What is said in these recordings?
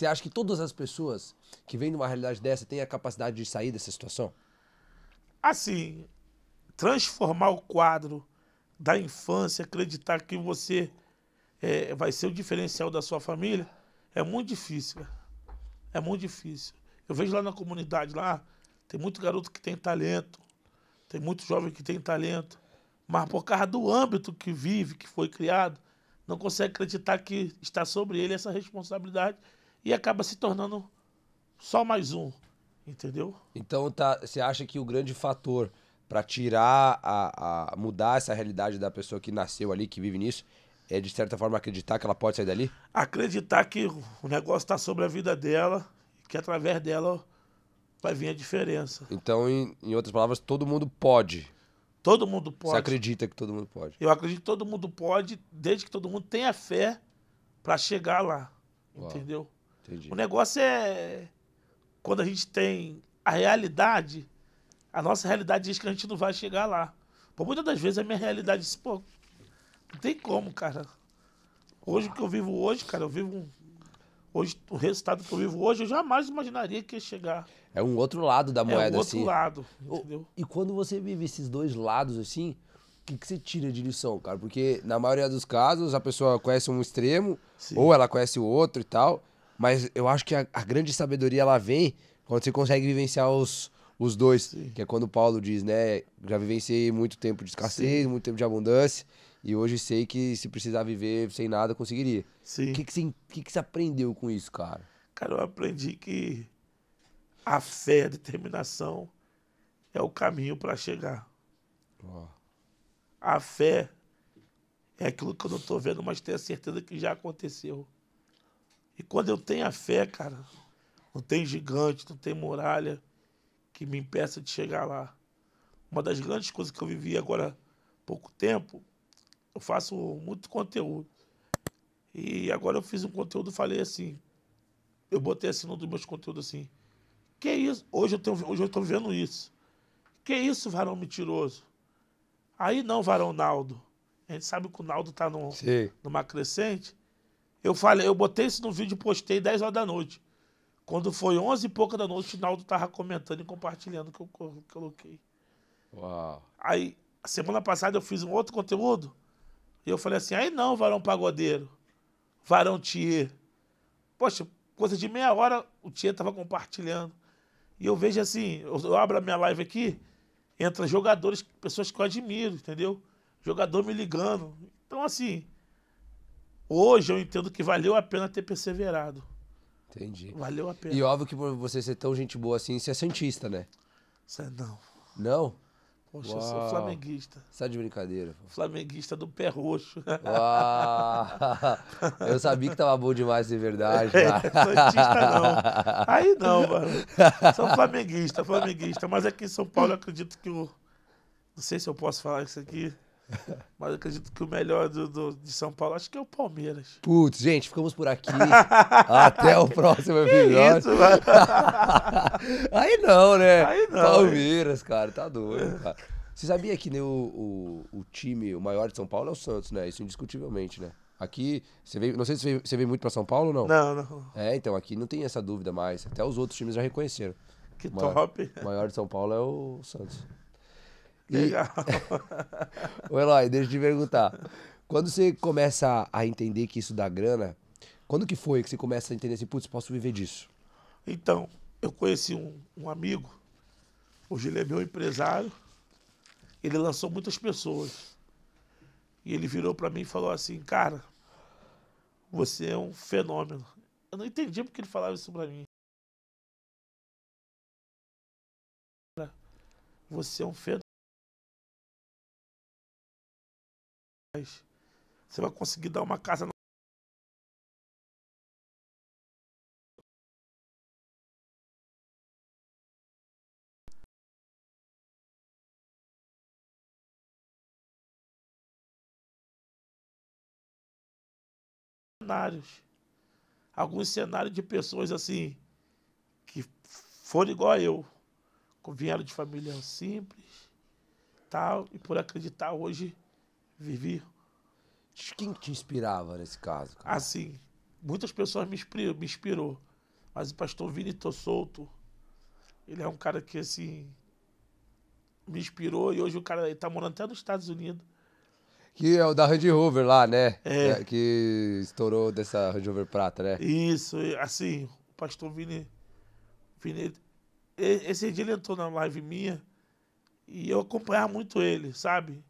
Você acha que todas as pessoas que vêm de uma realidade dessa têm a capacidade de sair dessa situação? Assim, transformar o quadro da infância, acreditar que você é, vai ser o diferencial da sua família, é muito difícil. É muito difícil. Eu vejo lá na comunidade, lá, tem muito garoto que tem talento, tem muito jovem que tem talento, mas por causa do âmbito que vive, que foi criado, não consegue acreditar que está sobre ele essa responsabilidade e acaba se tornando só mais um, entendeu? Então tá, você acha que o grande fator para tirar a, a, mudar essa realidade da pessoa que nasceu ali, que vive nisso, é de certa forma acreditar que ela pode sair dali? Acreditar que o negócio está sobre a vida dela, que através dela vai vir a diferença. Então, em, em outras palavras, todo mundo pode. Todo mundo pode. Você acredita que todo mundo pode? Eu acredito que todo mundo pode, desde que todo mundo tenha fé para chegar lá. Uau. Entendeu? Entendi. O negócio é quando a gente tem a realidade, a nossa realidade diz que a gente não vai chegar lá. Por muitas das vezes a minha realidade diz, pô, não tem como, cara. Hoje o que eu vivo hoje, cara, eu vivo um, hoje o resultado que eu vivo hoje, eu jamais imaginaria que ia chegar. É um outro lado da moeda, assim. É um outro assim. lado, entendeu? E quando você vive esses dois lados, assim, o que, que você tira de lição, cara? Porque na maioria dos casos a pessoa conhece um extremo, Sim. ou ela conhece o outro e tal. Mas eu acho que a, a grande sabedoria ela vem quando você consegue vivenciar os, os dois, Sim. que é quando o Paulo diz, né? Já vivenciei muito tempo de escassez, Sim. muito tempo de abundância, e hoje sei que se precisar viver sem nada, conseguiria. Sim. O que, que, você, que, que você aprendeu com isso, cara? Cara, eu aprendi que a fé, a determinação é o caminho para chegar. Oh. A fé é aquilo que eu não estou vendo, mas tenho a certeza que já aconteceu. E quando eu tenho a fé, cara, não tem gigante, não tem muralha que me impeça de chegar lá. Uma das grandes coisas que eu vivi agora há pouco tempo, eu faço muito conteúdo. E agora eu fiz um conteúdo, falei assim, eu botei assim num dos meus conteúdos assim, que isso? Hoje eu tenho, hoje eu tô vendo isso. Que isso, varão mentiroso? Aí não, varão Naldo. A gente sabe que o Naldo tá no numa crescente. Eu falei, eu botei isso no vídeo e postei 10 horas da noite. Quando foi 11 e pouca da noite, o Naldo tava comentando e compartilhando que eu coloquei. Uau. Aí, semana passada eu fiz um outro conteúdo. E eu falei assim, aí não, varão pagodeiro. Varão Thier. Poxa, coisa de meia hora o Thier tava compartilhando. E eu vejo assim, eu abro a minha live aqui, entra jogadores, pessoas que eu admiro, entendeu? Jogador me ligando. Então, assim, Hoje eu entendo que valeu a pena ter perseverado. Entendi. Valeu a pena. E óbvio que por você ser tão gente boa assim, você é Santista, né? É, não. Não? Poxa, Uau. eu sou flamenguista. Sai tá de brincadeira. Pô. Flamenguista do pé roxo. Uau. Eu sabia que tava bom demais de verdade. Cara. É, Santista não. Aí não, mano. Sou flamenguista, flamenguista. Mas aqui em São Paulo eu acredito que o. Eu... Não sei se eu posso falar isso aqui. Mas acredito que o melhor do, do, de São Paulo acho que é o Palmeiras. Putz, gente, ficamos por aqui. Até o próximo episódio. Isso, mano. Aí não, né? Aí não. Palmeiras, cara, tá doido, é. cara. Você sabia que né, o, o, o, time, o maior de São Paulo é o Santos, né? Isso indiscutivelmente, né? Aqui, você veio, não sei se você veio, muito para São Paulo ou não? Não, não. É, então aqui não tem essa dúvida mais. Até os outros times já reconheceram. Que o maior, top! O maior de São Paulo é o Santos. Legal. E... Eloy, deixa eu te perguntar. Quando você começa a entender que isso dá grana, quando que foi que você começa a entender assim, putz, posso viver disso? Então, eu conheci um, um amigo, hoje ele é meu empresário, ele lançou muitas pessoas. E ele virou para mim e falou assim, cara, você é um fenômeno. Eu não entendi porque ele falava isso para mim. Você é um fenômeno. Você vai conseguir dar uma casa no. Cenários. Alguns cenários de pessoas assim que foram igual a eu, vieram de família simples, tal, e por acreditar hoje Vivi. Quem te inspirava nesse caso? Cara? Assim, muitas pessoas me inspirou, me inspirou. Mas o pastor Vini Tossolto, ele é um cara que, assim, me inspirou. E hoje o cara está morando até nos Estados Unidos. Que é o da Range Rover lá, né? É. é. Que estourou dessa Range Rover prata, né? Isso, assim, o pastor Vini. Vini esse dia ele entrou na live minha e eu acompanhava muito ele, sabe?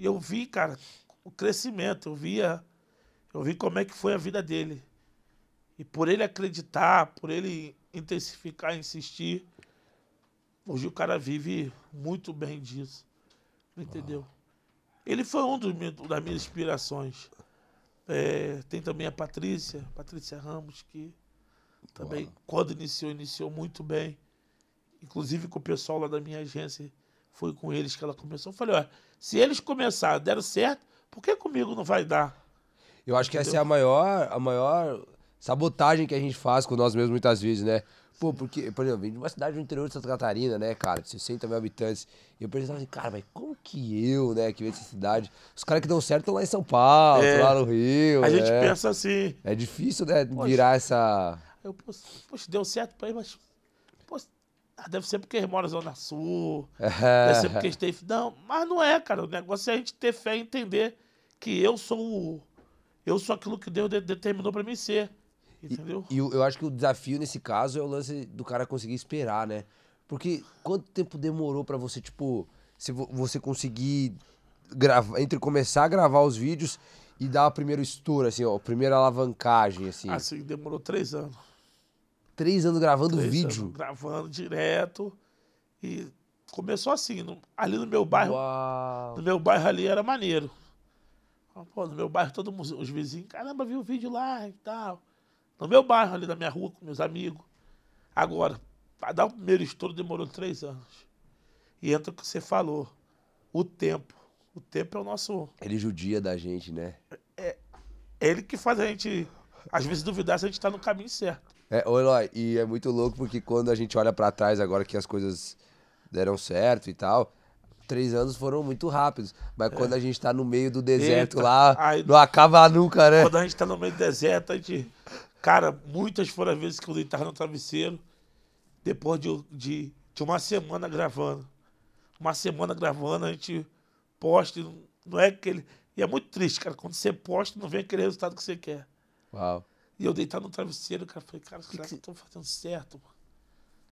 E eu vi, cara, o crescimento, eu via, eu vi como é que foi a vida dele. E por ele acreditar, por ele intensificar, insistir, hoje o cara vive muito bem disso. Entendeu? Ah. Ele foi um dos, das minhas inspirações. É, tem também a Patrícia, Patrícia Ramos, que também, quando iniciou, iniciou muito bem. Inclusive com o pessoal lá da minha agência Fui com eles que ela começou. Falei, olha, se eles começaram, deram certo, por que comigo não vai dar? Eu acho que Entendeu? essa é a maior, a maior sabotagem que a gente faz com nós mesmos muitas vezes, né? Pô, porque, por exemplo, vim de uma cidade do interior de Santa Catarina, né, cara, de 60 mil habitantes. E eu pensava assim, cara, mas como que eu, né, que vim dessa cidade? Os caras que dão certo estão lá em São Paulo, é, lá no Rio. A né? gente é. pensa assim. É difícil, né, poxa, virar essa. Eu, poxa, deu certo pra ele, mas. Poxa, ah, deve ser porque mora na Zona Sul, deve ser porque tem. Não, mas não é, cara. O negócio é a gente ter fé e entender que eu sou o... Eu sou aquilo que Deus de determinou para mim ser. Entendeu? E, e eu, eu acho que o desafio nesse caso é o lance do cara conseguir esperar, né? Porque quanto tempo demorou para você, tipo, se você conseguir gravar, entre começar a gravar os vídeos e dar o primeiro estouro, assim, ó, a primeira alavancagem, assim? Assim, demorou três anos três anos gravando três vídeo. Anos gravando direto. E começou assim, no, ali no meu bairro. Uau. No meu bairro ali era maneiro. Pô, no meu bairro, todos os vizinhos, caramba, viu o vídeo lá e tal. No meu bairro, ali na minha rua, com meus amigos. Agora, para dar o primeiro estouro demorou três anos. E entra o que você falou, o tempo. O tempo é o nosso. Ele judia da gente, né? É, é ele que faz a gente, às vezes, duvidar se a gente está no caminho certo. É, ô Eloy, e é muito louco porque quando a gente olha para trás agora que as coisas deram certo e tal, três anos foram muito rápidos. Mas é. quando a gente tá no meio do deserto Eita, lá, não acaba nunca, né? Quando a gente tá no meio do deserto, a gente. Cara, muitas foram as vezes que eu deitava no travesseiro, depois de, de, de uma semana gravando. Uma semana gravando, a gente posta, não é aquele. E é muito triste, cara, quando você posta não vem aquele resultado que você quer. Uau. E eu deitar no travesseiro, cara, falei, cara, será que eu tô fazendo certo, mano?